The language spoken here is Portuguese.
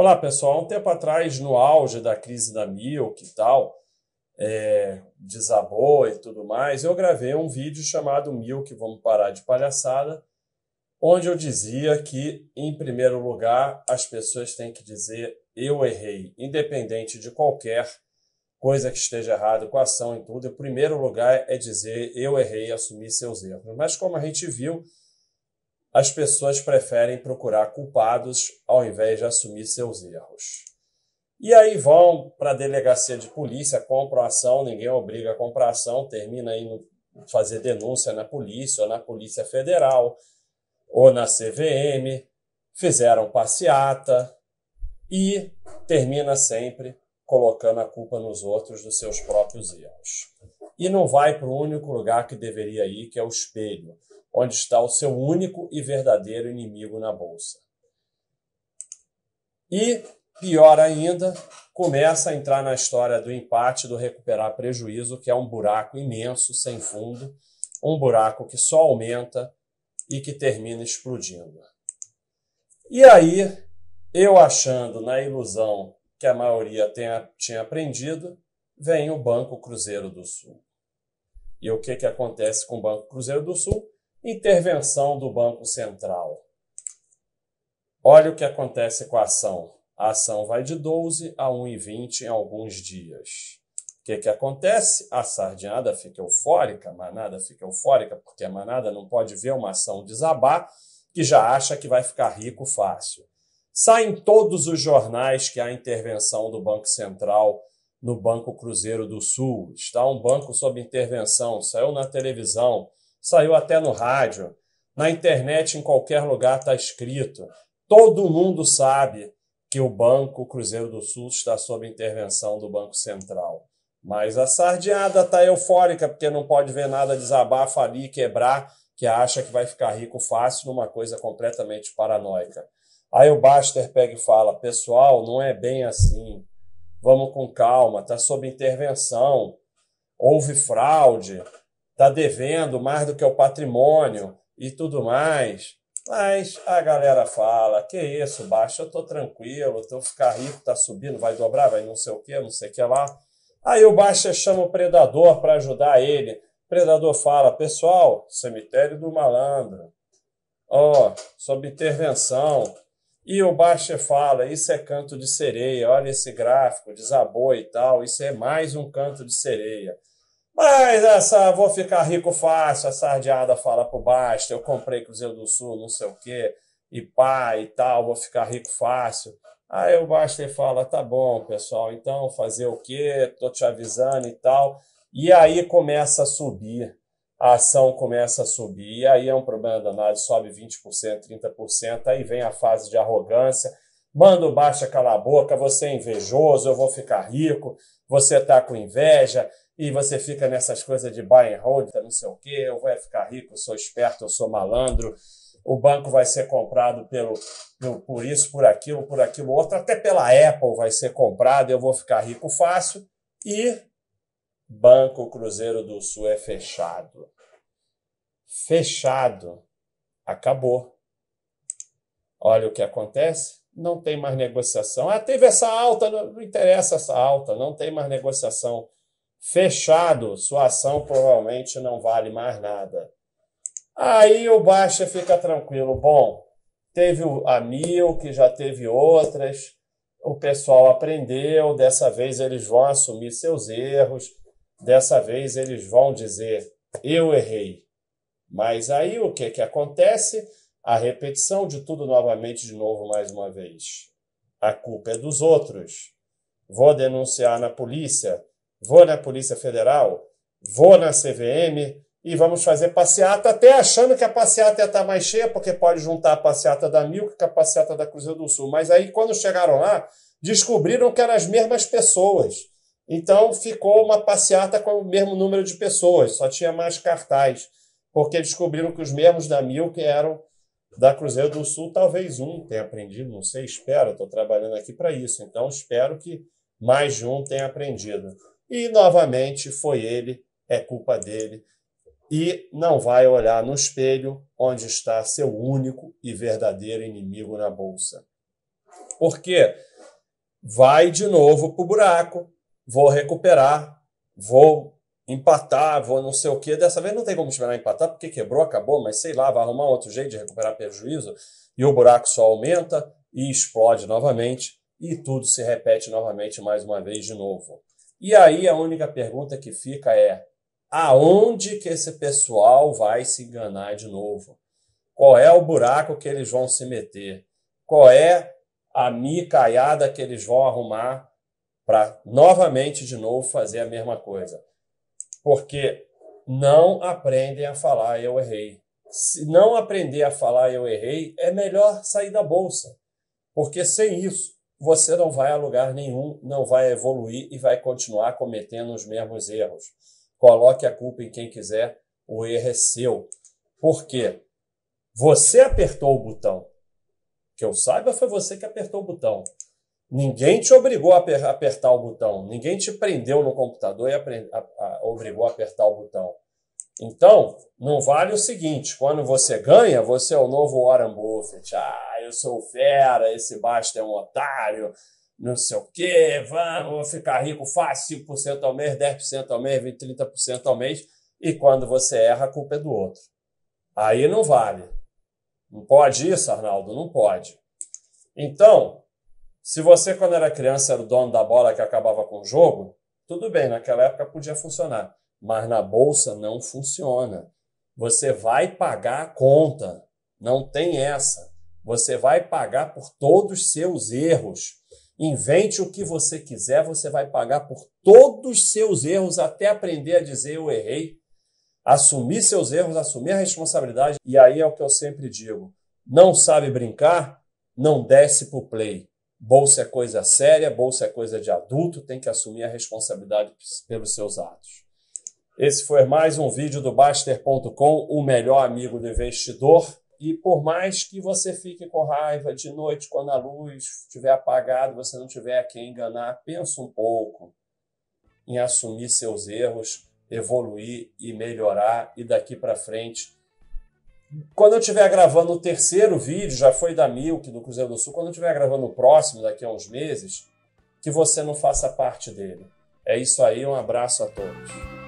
Olá, pessoal. um tempo atrás, no auge da crise da Milk e tal, é, desabou e tudo mais, eu gravei um vídeo chamado Milk, vamos parar de palhaçada, onde eu dizia que, em primeiro lugar, as pessoas têm que dizer eu errei, independente de qualquer coisa que esteja errada com a ação e tudo. Em primeiro lugar, é dizer eu errei e assumir seus erros. Mas como a gente viu, as pessoas preferem procurar culpados ao invés de assumir seus erros. E aí vão para a delegacia de polícia, compram ação, ninguém obriga a comprar ação, termina indo fazer denúncia na polícia, ou na Polícia Federal, ou na CVM, fizeram passeata e termina sempre colocando a culpa nos outros dos seus próprios erros e não vai para o único lugar que deveria ir, que é o espelho, onde está o seu único e verdadeiro inimigo na bolsa. E, pior ainda, começa a entrar na história do empate, do recuperar prejuízo, que é um buraco imenso, sem fundo, um buraco que só aumenta e que termina explodindo. E aí, eu achando na ilusão que a maioria tenha, tinha aprendido, vem o Banco Cruzeiro do Sul. E o que, que acontece com o Banco Cruzeiro do Sul? Intervenção do Banco Central. Olha o que acontece com a ação. A ação vai de 12 a 1,20 em alguns dias. O que, que acontece? A sardinhada fica eufórica, a manada fica eufórica, porque a manada não pode ver uma ação desabar que já acha que vai ficar rico fácil. Saem todos os jornais que há intervenção do Banco Central no Banco Cruzeiro do Sul. Está um banco sob intervenção, saiu na televisão, saiu até no rádio, na internet, em qualquer lugar está escrito. Todo mundo sabe que o Banco Cruzeiro do Sul está sob intervenção do Banco Central. Mas a sardinha está eufórica porque não pode ver nada desabar, falir, quebrar, que acha que vai ficar rico fácil numa coisa completamente paranoica. Aí o Baster pega e fala: pessoal, não é bem assim vamos com calma, está sob intervenção, houve fraude, está devendo mais do que o patrimônio e tudo mais. Mas a galera fala, que isso, baixa, eu tô tranquilo, eu ficar rico, tá subindo, vai dobrar, vai não sei o que, não sei o que lá. Aí o Baixa chama o predador para ajudar ele. O predador fala, pessoal, cemitério do malandro, ó, oh, sob intervenção, e o Bacher fala: isso é canto de sereia, olha esse gráfico, desabou e tal, isso é mais um canto de sereia. Mas essa, vou ficar rico fácil, a sardeada fala pro Basta, eu comprei Cruzeiro do Sul, não sei o quê, e pá e tal, vou ficar rico fácil. Aí o Basta fala, tá bom, pessoal, então fazer o quê? Tô te avisando e tal. E aí começa a subir a ação começa a subir, e aí é um problema danado, sobe 20%, 30%, aí vem a fase de arrogância, manda o baixa cala a boca, você é invejoso, eu vou ficar rico, você está com inveja, e você fica nessas coisas de buy and hold, não sei o quê, eu vou ficar rico, eu sou esperto, eu sou malandro, o banco vai ser comprado pelo, pelo por isso, por aquilo, por aquilo outro, até pela Apple vai ser comprado, eu vou ficar rico fácil, e Banco Cruzeiro do Sul é fechado. Fechado. Acabou. Olha o que acontece. Não tem mais negociação. Ah, teve essa alta, não interessa essa alta, não tem mais negociação. Fechado, sua ação provavelmente não vale mais nada. Aí o Baixa fica tranquilo. Bom, teve a Mil, que já teve outras, o pessoal aprendeu, dessa vez eles vão assumir seus erros, Dessa vez eles vão dizer: Eu errei. Mas aí o que, que acontece? A repetição de tudo novamente, de novo, mais uma vez. A culpa é dos outros. Vou denunciar na polícia, vou na Polícia Federal, vou na CVM e vamos fazer passeata, até achando que a passeata ia estar tá mais cheia, porque pode juntar a passeata da Milk com a passeata da Cruzeiro do Sul. Mas aí, quando chegaram lá, descobriram que eram as mesmas pessoas. Então ficou uma passeata com o mesmo número de pessoas, só tinha mais cartaz, porque descobriram que os mesmos da que eram da Cruzeiro do Sul, talvez um tenha aprendido, não sei, espero, estou trabalhando aqui para isso, então espero que mais de um tenha aprendido. E novamente foi ele, é culpa dele, e não vai olhar no espelho onde está seu único e verdadeiro inimigo na bolsa. Porque vai de novo para o buraco, vou recuperar, vou empatar, vou não sei o quê. Dessa vez não tem como esperar empatar, porque quebrou, acabou, mas sei lá, vai arrumar outro jeito de recuperar prejuízo. E o buraco só aumenta e explode novamente, e tudo se repete novamente mais uma vez de novo. E aí a única pergunta que fica é: aonde que esse pessoal vai se enganar de novo? Qual é o buraco que eles vão se meter? Qual é a micaiada que eles vão arrumar para novamente de novo fazer a mesma coisa. Porque não aprendem a falar eu errei. Se não aprender a falar eu errei, é melhor sair da bolsa. Porque sem isso, você não vai a lugar nenhum, não vai evoluir e vai continuar cometendo os mesmos erros. Coloque a culpa em quem quiser, o erro é seu. Por quê? Você apertou o botão. Que eu saiba, foi você que apertou o botão. Ninguém te obrigou a apertar o botão, ninguém te prendeu no computador e a, a, obrigou a apertar o botão. Então, não vale o seguinte: quando você ganha, você é o novo Warren Buffett. Ah, eu sou fera, esse Basta é um otário, não sei o quê, vamos ficar rico fácil, 5% ao mês, 10% ao mês, 20%, 30% ao mês. E quando você erra, a culpa é do outro. Aí não vale. Não pode isso, Arnaldo? Não pode. Então, se você, quando era criança, era o dono da bola que acabava com o jogo, tudo bem, naquela época podia funcionar. Mas na bolsa não funciona. Você vai pagar a conta. Não tem essa. Você vai pagar por todos os seus erros. Invente o que você quiser, você vai pagar por todos os seus erros até aprender a dizer eu errei, assumir seus erros, assumir a responsabilidade. E aí é o que eu sempre digo: não sabe brincar, não desce para o play. Bolsa é coisa séria, bolsa é coisa de adulto, tem que assumir a responsabilidade pelos seus atos. Esse foi mais um vídeo do Baster.com, o melhor amigo do investidor. E por mais que você fique com raiva de noite, quando a luz estiver apagada, você não tiver a quem enganar, pensa um pouco em assumir seus erros, evoluir e melhorar e daqui para frente quando eu estiver gravando o terceiro vídeo, já foi da Milk, do Cruzeiro do Sul, quando eu estiver gravando o próximo, daqui a uns meses, que você não faça parte dele. É isso aí, um abraço a todos.